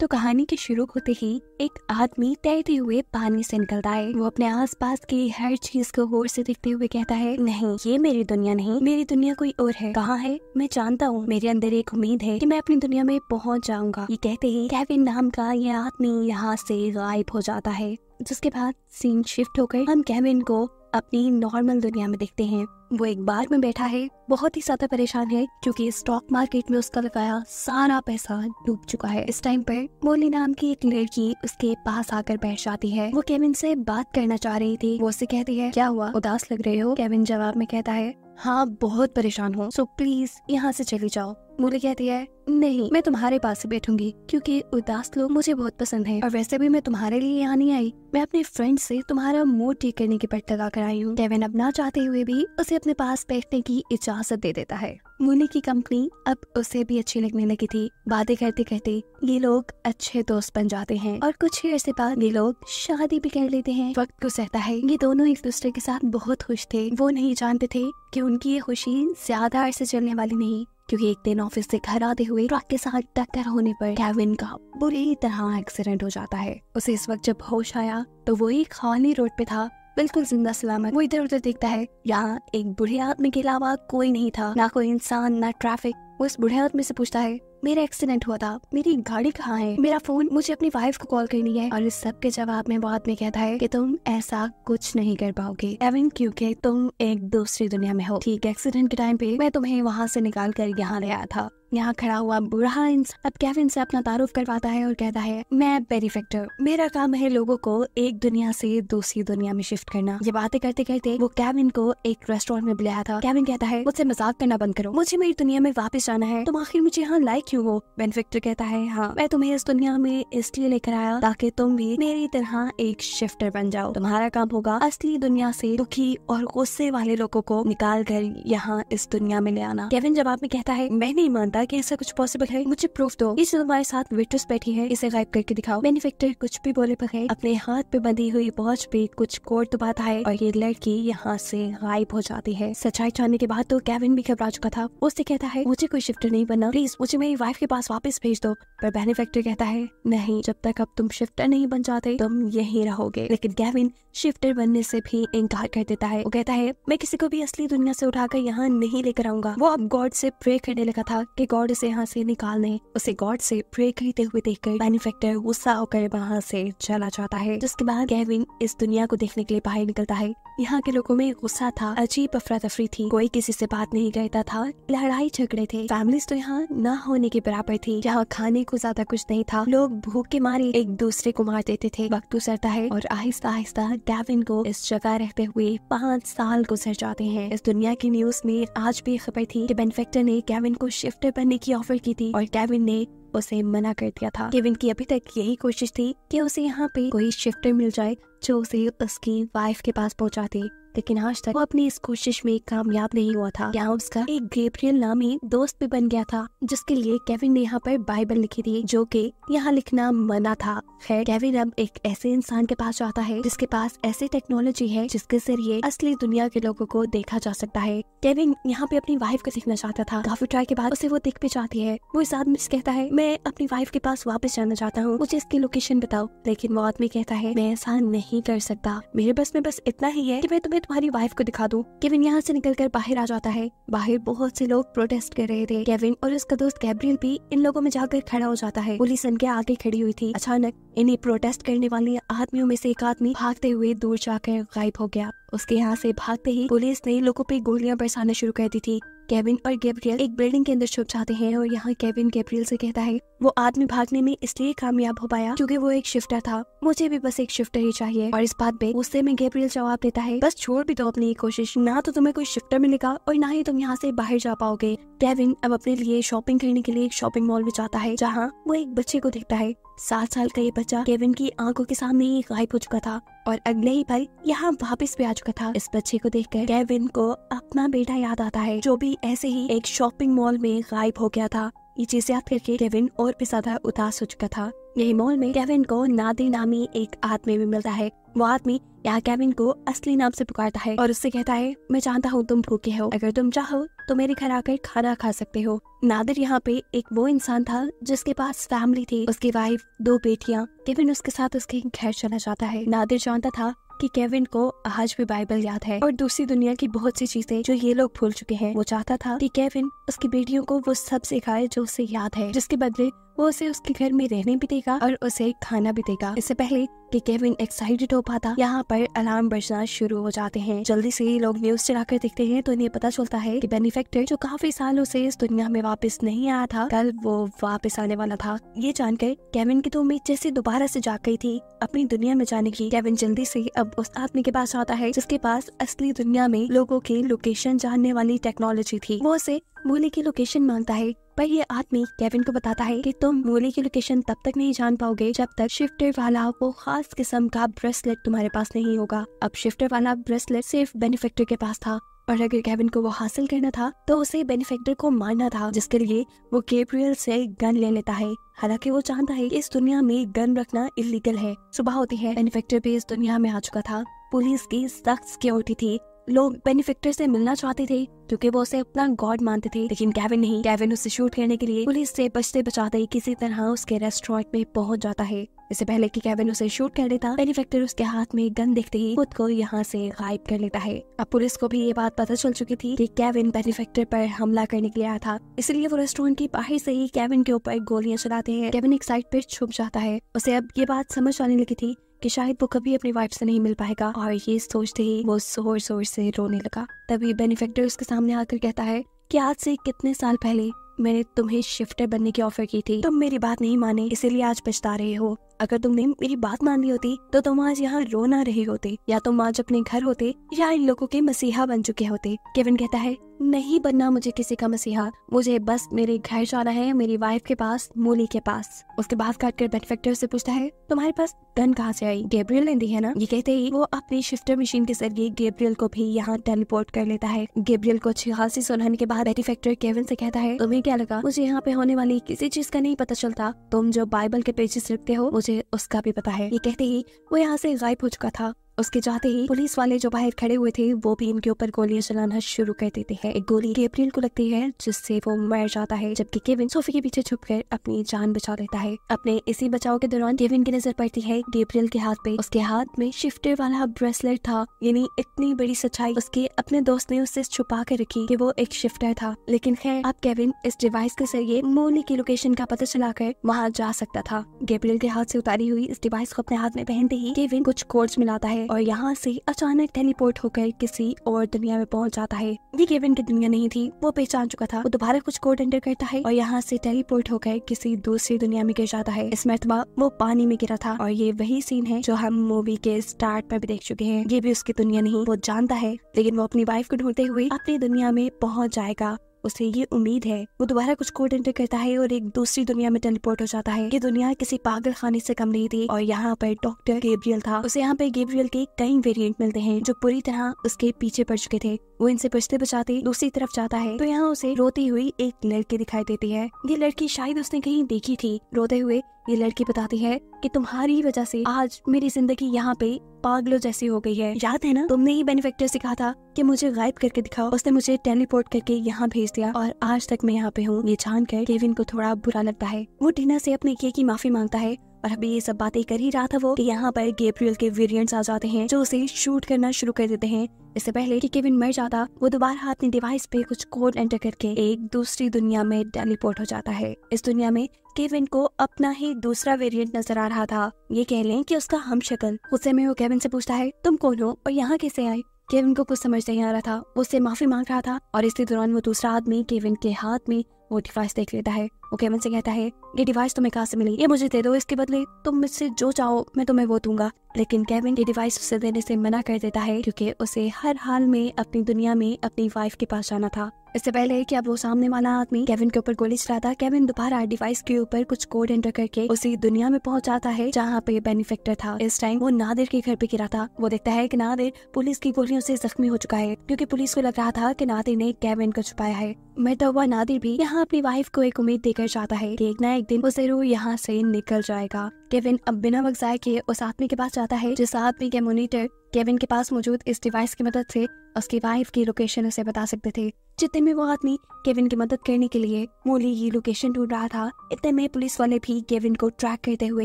तो कहानी के शुरू होते ही एक आदमी तैरते हुए पानी से निकलता है वो अपने आसपास की हर चीज को गौर से देखते हुए कहता है नहीं ये मेरी दुनिया नहीं मेरी दुनिया कोई और है कहाँ है मैं जानता हूँ मेरे अंदर एक उम्मीद है कि मैं अपनी दुनिया में पहुँच जाऊंगा ये कहते ही कैविन नाम का ये आदमी यहाँ से गायब हो जाता है जिसके बाद सीन शिफ्ट हो गए हम कैमिन को अपनी नॉर्मल दुनिया में देखते हैं वो एक बार में बैठा है बहुत ही ज्यादा परेशान है क्योंकि स्टॉक मार्केट में उसका लगाया सारा पैसा डूब चुका है इस टाइम पर मोली नाम की एक लड़की उसके पास आकर बैठ जाती है वो केविन से बात करना चाह रही थी वो उसे कहती है क्या हुआ उदास लग रहे हो केविन जवाब में कहता है हाँ बहुत परेशान हूँ सो प्लीज यहाँ से चली जाओ मूली कहती है नहीं मैं तुम्हारे पास ही बैठूंगी क्योंकि उदास लोग मुझे बहुत पसंद है और वैसे भी मैं तुम्हारे लिए यहाँ नहीं आई मैं अपने फ्रेंड से तुम्हारा मूड ठीक करने की पट लगा कर आई हूँ डेवन अब ना चाहते हुए भी उसे अपने पास बैठने की इजाजत दे देता है मुनी की कंपनी अब उसे भी अच्छी लगने लगी थी बातें करते करते ये लोग अच्छे दोस्त बन जाते हैं और कुछ ही अरसे बाद ये लोग शादी भी कर लेते हैं वक्त को सहता है ये दोनों एक दूसरे के साथ बहुत खुश थे वो नहीं जानते थे कि उनकी ये खुशी ज्यादा अरसे चलने वाली नहीं क्योंकि एक दिन ऑफिस से घर आते हुए ट्रक के साथ टक्कर होने पर केविन का बुरी तरह एक्सीडेंट हो जाता है उसे इस वक्त जब होश आया तो वो एक खाली रोड पे था बिल्कुल जिंदा सलामत वो इधर उधर देखता है यहाँ एक बुढ़े आदमी के अलावा कोई नहीं था ना कोई इंसान ना ट्रैफिक वो इस बुढ़े आदमी से पूछता है मेरा एक्सीडेंट हुआ था मेरी गाड़ी कहाँ है मेरा फोन मुझे अपनी वाइफ को कॉल करनी है और इस सब के जवाब में वो आदमी कहता है कि तुम ऐसा कुछ नहीं कर पाओगे एवन क्योंकि तुम एक दूसरी दुनिया में हो ठीक एक्सीडेंट के टाइम पे मैं तुम्हें वहाँ से निकाल कर यहाँ ले आया था यहाँ खड़ा हुआ बुरा इंसान अब कैविन से अपना तारुफ करवाता है और कहता है मैं बेनिफेक्टर मेरा काम है लोगों को एक दुनिया से दूसरी दुनिया में शिफ्ट करना ये बातें करते करते वो कैबिन को एक रेस्टोरेंट में बुलाया था कैबिन कहता है मुझसे मजाक करना बंद करो मुझे मेरी दुनिया में वापस जाना है तुम आखिर मुझे यहाँ लाइक क्यों हो बेनिफेक्टर कहता है हाँ मैं तुम्हें इस दुनिया में इसलिए लेकर आया ताकि तुम भी मेरी तरह एक शिफ्टर बन जाओ तुम्हारा काम होगा असली दुनिया से दुखी और गुस्से वाले लोगों को निकाल कर यहाँ इस दुनिया में ले आना केविन जवाब में कहता है मैं नहीं मानता है कि ऐसा कुछ पॉसिबल है मुझे प्रूफ दो इस हमारे साथ वेटर्स बैठी है इसे गायब करके दिखाओ मैंने मैन्युफैक्चर कुछ भी बोले पर है अपने हाथ पे बंधी हुई पहुंच पे कुछ कोड दबाता है और ये लड़की यहाँ से गायब हो जाती है सच्चाई जानने के बाद तो कैविन भी घबरा चुका था उससे कहता है मुझे कोई शिफ्ट नहीं बनना प्लीज मुझे मेरी वाइफ के पास वापस भेज दो पर मैन्युफैक्चर कहता है नहीं जब तक अब तुम शिफ्टर नहीं बन जाते तुम यही रहोगे लेकिन कैविन शिफ्टर बनने से भी इनकार कर देता है वो कहता है मैं किसी को भी असली दुनिया से उठाकर यहाँ नहीं लेकर आऊंगा वो अब गॉड से प्रे करने लगा था कि गॉड उसे यहाँ से निकालने उसे गॉड से प्रे करते हुए देखकर मैन्युफैक्चर गुस्सा होकर वहाँ से चला जाता है जिसके बाद केविन इस दुनिया को देखने के लिए बाहर निकलता है यहाँ के लोगों में गुस्सा था अजीब अफरा तफरी थी कोई किसी से बात नहीं करता था लड़ाई झगड़े थे फैमिलीज तो यहाँ न होने के बराबर थी यहाँ खाने को ज्यादा कुछ नहीं था लोग भूख के मारे एक दूसरे को मार देते थे वक्त गुजरता है और आहिस्ता आहिस्ता डेविन को इस जगह रहते हुए पाँच साल गुजर जाते हैं इस दुनिया की न्यूज में आज भी खबर थी कि बेनफेक्टर ने केविन को शिफ्ट पहनने की ऑफर की थी और केविन ने उसे मना कर दिया था केविन की अभी तक यही कोशिश थी कि उसे यहाँ पे कोई शिफ्टर मिल जाए जो उसे उसकी वाइफ के पास पहुँचा दे लेकिन आज तक वो अपनी इस कोशिश में कामयाब नहीं हुआ था यहाँ उसका एक गेब्रियल नामी दोस्त भी बन गया था जिसके लिए केविन ने यहाँ पर बाइबल लिखी थी जो कि यहाँ लिखना मना था खैर केविन अब एक ऐसे इंसान के पास जाता है जिसके पास ऐसी टेक्नोलॉजी है जिसके जरिए असली दुनिया के लोगों को देखा जा सकता है केविन यहाँ पे अपनी वाइफ को सीखना चाहता था काफी ट्राई के बाद उसे वो दिख भी जाती है वो इस आदमी से कहता है मैं अपनी वाइफ के पास वापस जाना चाहता हूँ मुझे इसकी लोकेशन बताओ लेकिन वो आदमी कहता है मैं ऐसा नहीं कर सकता मेरे बस में बस इतना ही है की मैं तुम्हें मैं तुम्हारी वाइफ को दिखा दूँ केविन यहाँ से निकलकर बाहर आ जाता है बाहर बहुत से लोग प्रोटेस्ट कर रहे थे केविन और उसका दोस्त गैब्रियल भी इन लोगों में जाकर खड़ा हो जाता है पुलिस उनके आगे खड़ी हुई थी अचानक इन्हें प्रोटेस्ट करने वाले आदमियों में से एक आदमी भागते हुए दूर जाकर गायब हो गया उसके यहाँ से भागते ही पुलिस ने लोगों पे गोलियां बरसाना शुरू कर दी थी केविन और गैब्रियल एक बिल्डिंग के अंदर छुप जाते हैं और यहाँ केविन गैब्रियल से कहता है वो आदमी भागने में इसलिए कामयाब हो पाया क्योंकि वो एक शिफ्टर था मुझे भी बस एक शिफ्टर ही चाहिए और इस बात पे गुस्से में गैब्रियल जवाब देता है बस छोड़ भी दो अपनी कोशिश ना तो तुम्हें कोई शिफ्टर मिलेगा और ना ही तुम यहाँ से बाहर जा पाओगे केविन अब अपने लिए शॉपिंग करने के लिए एक शॉपिंग मॉल में जाता है जहाँ वो एक बच्चे को देखता है सात साल का ये बच्चा केविन की आंखों के सामने ही गायब हो चुका था और अगले ही पल यहाँ वापस भी आ चुका था इस बच्चे को देख कर केविन को अपना बेटा याद आता है जो भी ऐसे ही एक शॉपिंग मॉल में गायब हो गया था ये चीज याद करके केविन और भी ज्यादा उदास हो चुका था यही मॉल में केविन को नादिर नामी एक आदमी भी मिलता है वो आदमी यहाँ केविन को असली नाम से पुकारता है और उससे कहता है मैं जानता हूँ तुम भूखे हो अगर तुम चाहो तो मेरे घर आकर खाना खा सकते हो नादिर यहाँ पे एक वो इंसान था जिसके पास फैमिली थी उसकी वाइफ दो बेटिया केविन उसके साथ उसके घर चला जाता है नादिर जानता था कि केविन को आज भी बाइबल याद है और दूसरी दुनिया की बहुत सी चीजें जो ये लोग भूल चुके हैं वो चाहता था कि केविन उसकी बेटियों को वो सब सिखाए जो उसे याद है जिसके बदले वो उसे उसके घर में रहने भी देगा और उसे खाना भी देगा इससे पहले कि केविन एक्साइटेड हो पाता यहाँ पर अलार्म बजना शुरू हो जाते हैं जल्दी से लोग न्यूज चलाकर देखते हैं तो इन्हें पता चलता है कि बेनिफेक्टर जो काफी सालों से इस दुनिया में वापस नहीं आया था कल वो वापस आने वाला था ये जानकर केविन की तो उम्मीद जैसे दोबारा से जाग गई थी अपनी दुनिया में जाने की केविन जल्दी से अब उस आदमी के पास आता है जिसके पास असली दुनिया में लोगों की लोकेशन जानने वाली टेक्नोलॉजी थी वो उसे भोले की लोकेशन मांगता है पर ये आदमी केविन को बताता है कि तुम मोली की लोकेशन तब तक नहीं जान पाओगे जब तक शिफ्टर वाला वो खास किस्म का ब्रेसलेट तुम्हारे पास नहीं होगा अब शिफ्टर वाला ब्रेसलेट सिर्फ बेनिफेक्टर के पास था और अगर केविन को वो हासिल करना था तो उसे बेनिफेक्टर को मारना था जिसके लिए वो गेब्रियल से गन ले लेता है हालांकि वो चाहता है कि इस दुनिया में गन रखना इलीगल है सुबह होती है बेनिफेक्टर भी इस दुनिया में आ चुका था पुलिस की सख्त सिक्योरिटी थी लोग बेनिफिक्टर से मिलना चाहते थे क्योंकि वो उसे अपना गॉड मानते थे लेकिन कैविन नहीं कैविन उसे शूट करने के लिए पुलिस से बचते बचाते किसी तरह उसके रेस्टोरेंट में पहुंच जाता है इससे पहले कि कैविन उसे शूट कर लेता बेनिफेक्टर उसके हाथ में गन देखते ही खुद को यहाँ से गायब कर लेता है अब पुलिस को भी ये बात पता चल चुकी थी कि कैविन बेनिफेक्टर पर हमला करने के लिए आया था इसलिए वो रेस्टोरेंट के बाहर से ही कैविन के ऊपर गोलियां चलाते हैं कैविन एक साइड पर छुप जाता है उसे अब ये बात समझ आने लगी थी कि शायद वो कभी अपनी वाइफ से नहीं मिल पाएगा और ये सोचते ही वो जोर जोर से रोने लगा तभी बेनिफेक्टर उसके सामने आकर कहता है कि आज से कितने साल पहले मैंने तुम्हें शिफ्टर बनने की ऑफर की थी तुम मेरी बात नहीं माने इसीलिए आज पछता रहे हो अगर तुमने मेरी बात मान ली होती तो तुम आज यहाँ रो ना रहे होते या तुम आज अपने घर होते या इन लोगों के मसीहा बन चुके होते केविन कहता है नहीं बनना मुझे किसी का मसीहा मुझे बस मेरे घर जाना है मेरी वाइफ के पास मोली के पास उसके बाद काट कर बेनिफेक्टर से पूछता है तुम्हारे पास टन कहाँ से आई गेब्रियल ने दी है ना ये कहते ही वो अपनी शिफ्टर मशीन के जरिए गेब्रियल को भी यहाँ टेलीपोर्ट कर लेता है गेब्रियल को छिहासी सुनहने के बाद बेनिफेक्टर केविन से कहता है तुम्हें क्या लगा मुझे यहाँ पे होने वाली किसी चीज का नहीं पता चलता तुम जो बाइबल के पेजेस रखते हो मुझे मुझे उसका भी पता है ये कहते ही वो यहाँ से गायब हो चुका था उसके जाते ही पुलिस वाले जो बाहर खड़े हुए थे वो भी इनके ऊपर गोलियां चलाना शुरू कर देते हैं एक गोली गेब्रियल को लगती है जिससे वो मर जाता है जबकि केविन सोफी के पीछे छुप कर अपनी जान बचा लेता है अपने इसी बचाव के दौरान केविन की नजर पड़ती है गेब्रियल के हाथ पे उसके हाथ में शिफ्टर वाला ब्रेसलेट था यानी इतनी बड़ी सच्चाई उसके अपने दोस्त ने उससे छुपा कर रखी कि वो एक शिफ्टर था लेकिन खैर अब केविन इस डिवाइस के जरिए मोनी की लोकेशन का पता चला कर वहाँ जा सकता था गेब्रियल के हाथ से उतारी हुई इस डिवाइस को अपने हाथ में पहनते ही केविन कुछ कोड्स मिलाता है और यहाँ से अचानक टेलीपोर्ट होकर किसी और दुनिया में पहुँच जाता है ये केविन की दुनिया नहीं थी वो पहचान चुका था वो दोबारा कुछ कोड एंटर करता है और यहाँ से टेलीपोर्ट होकर किसी दूसरी दुनिया में गिर जाता है इस मरतबा वो पानी में गिरा था और ये वही सीन है जो हम मूवी के स्टार्ट में भी देख चुके हैं ये भी उसकी दुनिया नहीं वो जानता है लेकिन वो अपनी वाइफ को ढूंढते हुए अपनी दुनिया में पहुंच जाएगा उसे ये उम्मीद है वो दोबारा कुछ कोड एंटर करता है और एक दूसरी दुनिया में टेलीपोर्ट हो जाता है ये दुनिया किसी पागल खाने से कम नहीं थी और यहाँ पर डॉक्टर गेब्रियल था उसे यहाँ पर गेब्रियल के कई वेरियंट मिलते हैं जो पूरी तरह उसके पीछे पड़ चुके थे वो इनसे बचते बचाते दूसरी तरफ जाता है तो यहाँ उसे रोती हुई एक लड़की दिखाई देती है ये लड़की शायद उसने कहीं देखी थी रोते हुए ये लड़की बताती है कि तुम्हारी वजह से आज मेरी जिंदगी यहाँ पे पागलों जैसी हो गई है याद है ना तुमने ही बेनिफेक्टर से कहा था कि मुझे गायब करके दिखाओ उसने मुझे टेलीपोर्ट करके यहाँ भेज दिया और आज तक मैं यहाँ पे हूँ ये जान कर केविन को थोड़ा बुरा लगता है वो टीना से अपने किए की माफी मांगता है और अभी ये सब बातें कर ही रहा था वो कि यहाँ पर गेब्रियल के वेरियंट आ जाते हैं जो उसे शूट करना शुरू कर देते हैं इससे पहले कि केविन मर जाता वो दोबारा अपनी डिवाइस पे कुछ कोड एंटर करके एक दूसरी दुनिया में टेलीपोर्ट हो जाता है इस दुनिया में केविन को अपना ही दूसरा वेरिएंट नजर आ रहा था ये कह लें कि उसका हम शक्ल गुस्से में वो केविन से पूछता है तुम कौन हो और यहाँ कैसे आए केविन को कुछ समझ नहीं आ रहा था वो उससे माफी मांग रहा था और इसी दौरान वो दूसरा आदमी केविन के हाथ में वो डिवाइस देख लेता है वो केविन से कहता है ये डिवाइस तुम्हें कहाँ से मिली ये मुझे दे दो इसके बदले तुम मुझसे जो चाहो मैं तुम्हें वो दूंगा लेकिन केविन ये डिवाइस उसे देने से मना कर देता है क्योंकि उसे हर हाल में अपनी दुनिया में अपनी वाइफ के पास जाना था इससे पहले कि अब वो सामने वाला आदमी केविन के ऊपर गोली चलाता केविन दोबारा डिवाइस के ऊपर कुछ कोड एंटर करके उसी दुनिया में पहुंच जाता है जहाँ पे बेनिफेक्टर था इस टाइम वो नादिर के घर पे गिरा था वो देखता है की नादिर पुलिस की गोलियों से जख्मी हो चुका है क्यूँकी पुलिस को लग रहा था की नादिर ने केविन को छुपाया है मरता हुआ नादिर भी यहाँ अपनी वाइफ को एक उम्मीद देकर जाता है की एक न एक दिन वो जरूर यहाँ से निकल जाएगा केविन अब बिना वक्त जाए के उस आदमी के पास जाता है जिस आदमी के मोनिटर केविन के पास मौजूद इस डिवाइस की मदद से उसकी वाइफ की लोकेशन उसे बता सकते थे जितने में वो आदमी केविन की मदद करने के लिए मोली ये लोकेशन ढूंढ रहा था इतने में पुलिस वाले भी केविन को ट्रैक करते हुए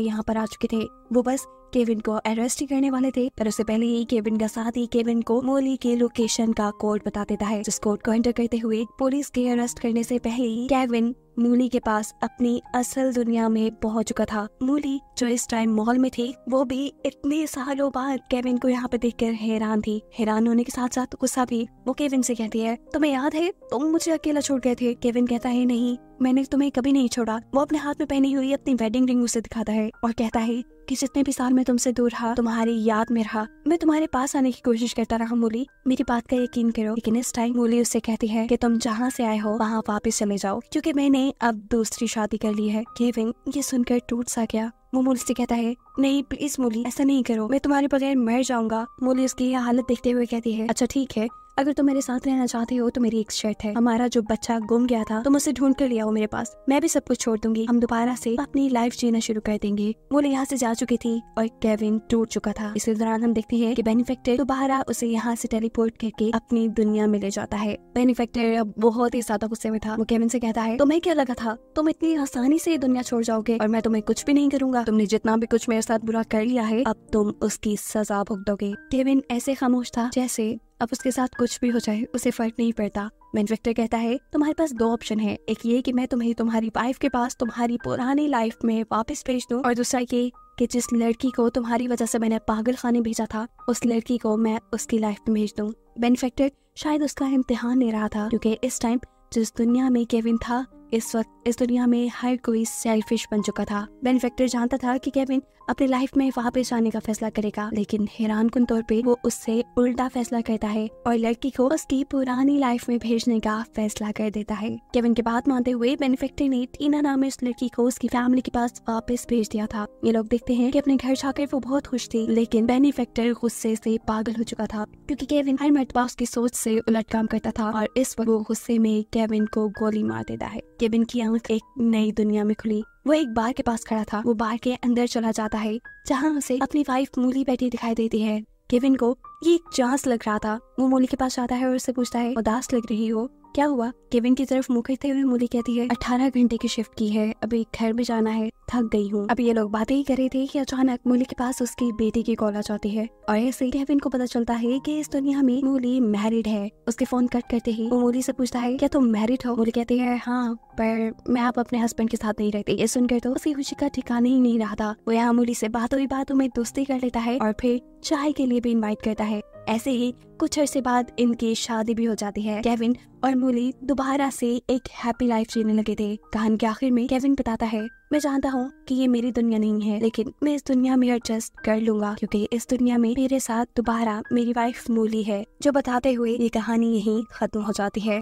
यहाँ पर आ चुके थे वो बस केविन को अरेस्ट करने वाले थे पर उससे पहले ही केविन का साथ ही केविन को मोली के लोकेशन का कोड बता देता है जिस कोड को एंटर करते हुए पुलिस के अरेस्ट करने से पहले ही केविन मूली के पास अपनी असल दुनिया में पहुंच चुका था मूली जो इस टाइम मॉल में थी वो भी इतने सालों बाद केविन को यहाँ पे देखकर हैरान थी हैरान होने के साथ साथ गुस्सा भी वो केविन से कहती है तुम्हें याद है तुम मुझे अकेला छोड़ गए थे केविन कहता है नहीं मैंने तुम्हें कभी नहीं छोड़ा वो अपने हाथ में पहनी हुई अपनी वेडिंग रिंग उसे दिखाता है और कहता है कि जितने भी साल मैं तुमसे दूर रहा तुम्हारी याद में रहा मैं तुम्हारे पास आने की कोशिश करता रहा मूली मेरी बात का यकीन करो लेकिन इस टाइम मूली उससे कहती है कि तुम जहाँ से आए हो वहाँ वापस चले जाओ क्योंकि मैंने अब दूसरी शादी कर ली है केविन ये सुनकर टूट सा गया वो मूली से कहता है नहीं प्लीज मूली ऐसा नहीं करो मैं तुम्हारे बगैर मर जाऊंगा मुली उसकी हालत देखते हुए कहती है अच्छा ठीक है अगर तुम मेरे साथ रहना चाहते हो तो मेरी एक शर्त है हमारा जो बच्चा गुम गया था तुम उसे ढूंढ कर ले आओ मेरे पास मैं भी सब कुछ छोड़ दूंगी हम दोबारा से अपनी लाइफ जीना शुरू कर देंगे वो यहाँ से जा चुकी थी और केविन टूट चुका था इसी दौरान हम देखते हैं कि बेनिफेक्टर दोबारा उसे यहाँ से टेलीपोर्ट करके अपनी दुनिया में ले जाता है बेनिफेक्टर बहुत ही ज्यादा गुस्से में था वो केविन से कहता है तुम्हें क्या लगा था तुम इतनी आसानी से दुनिया छोड़ जाओगे और मैं तुम्हें कुछ भी नहीं करूंगा तुमने जितना भी कुछ मेरे साथ बुरा कर लिया है अब तुम उसकी सजा भुगतोगे केविन ऐसे खामोश था जैसे अब उसके साथ कुछ भी हो जाए उसे फर्क नहीं पड़ता विक्टर कहता है तुम्हारे पास दो ऑप्शन है एक ये कि मैं तुम्हें तुम्हारी वाइफ के पास तुम्हारी पुरानी लाइफ में वापस भेज दूँ और दूसरा ये कि जिस लड़की को तुम्हारी वजह से मैंने पागल खाने भेजा था उस लड़की को मैं उसकी लाइफ में भेज दूँ बेनिफेक्टेड शायद उसका इम्तिहान ले रहा था क्योंकि इस टाइम जिस दुनिया में केविन था इस वक्त इस दुनिया में हर कोई सेल्फिश बन चुका था बेनिफेक्टर जानता था कि केविन अपनी लाइफ में वापस जाने का फैसला करेगा लेकिन हैरान कन तौर पे वो उससे उल्टा फैसला करता है और लड़की को उसकी पुरानी लाइफ में भेजने का फैसला कर देता है केविन की बात मानते हुए बेनिफैक्टर ने टीना नाम इस लड़की को उसकी फैमिली के पास वापस भेज दिया था ये लोग देखते हैं कि अपने घर जाकर वो बहुत खुश थी लेकिन फैक्टर गुस्से से पागल हो चुका था क्योंकि केविन हर मरतबा उसकी सोच से उलट काम करता था और इस वक्त वो गुस्से में केविन को गोली मार देता है केबिन की आंख एक नई दुनिया में खुली वो एक बार के पास खड़ा था वो बार के अंदर चला जाता है जहाँ उसे अपनी वाइफ मूली बैठी दिखाई देती है केविन को ये एक चांस लग रहा था वो मूली के पास जाता है और उससे पूछता है उदास लग रही हो क्या हुआ केविन की तरफ मुंह करते हुए मूली कहती है अठारह घंटे की शिफ्ट की है अभी घर में जाना है थक गई हूँ अब ये लोग बातें ही कर रहे थे कि अचानक मूली के पास उसकी बेटी की कॉल आ जाती है और ऐसे केविन को पता चलता है कि इस दुनिया में मूली मैरिड है उसके फोन कट करते ही वो मूली से पूछता है क्या तुम मैरिड हो मोली कहती है हाँ पर मैं आप अपने हस्बैंड के साथ नहीं रहती ये सुनकर तो उसी खुशी का ठिकाना ही नहीं रहा था वो यहाँ मुली से बातों ही बातों में दोस्ती कर लेता है और फिर चाय के लिए भी इनवाइट करता है ऐसे ही कुछ अर्से बाद इनकी शादी भी हो जाती है केविन और मूली दोबारा से एक हैप्पी लाइफ जीने लगे थे कहानी के आखिर में केविन बताता है मैं जानता हूँ कि ये मेरी दुनिया नहीं है लेकिन मैं इस दुनिया में एडजस्ट कर लूंगा क्योंकि इस दुनिया में मेरे साथ दोबारा मेरी वाइफ मूली है जो बताते हुए ये कहानी यही खत्म हो जाती है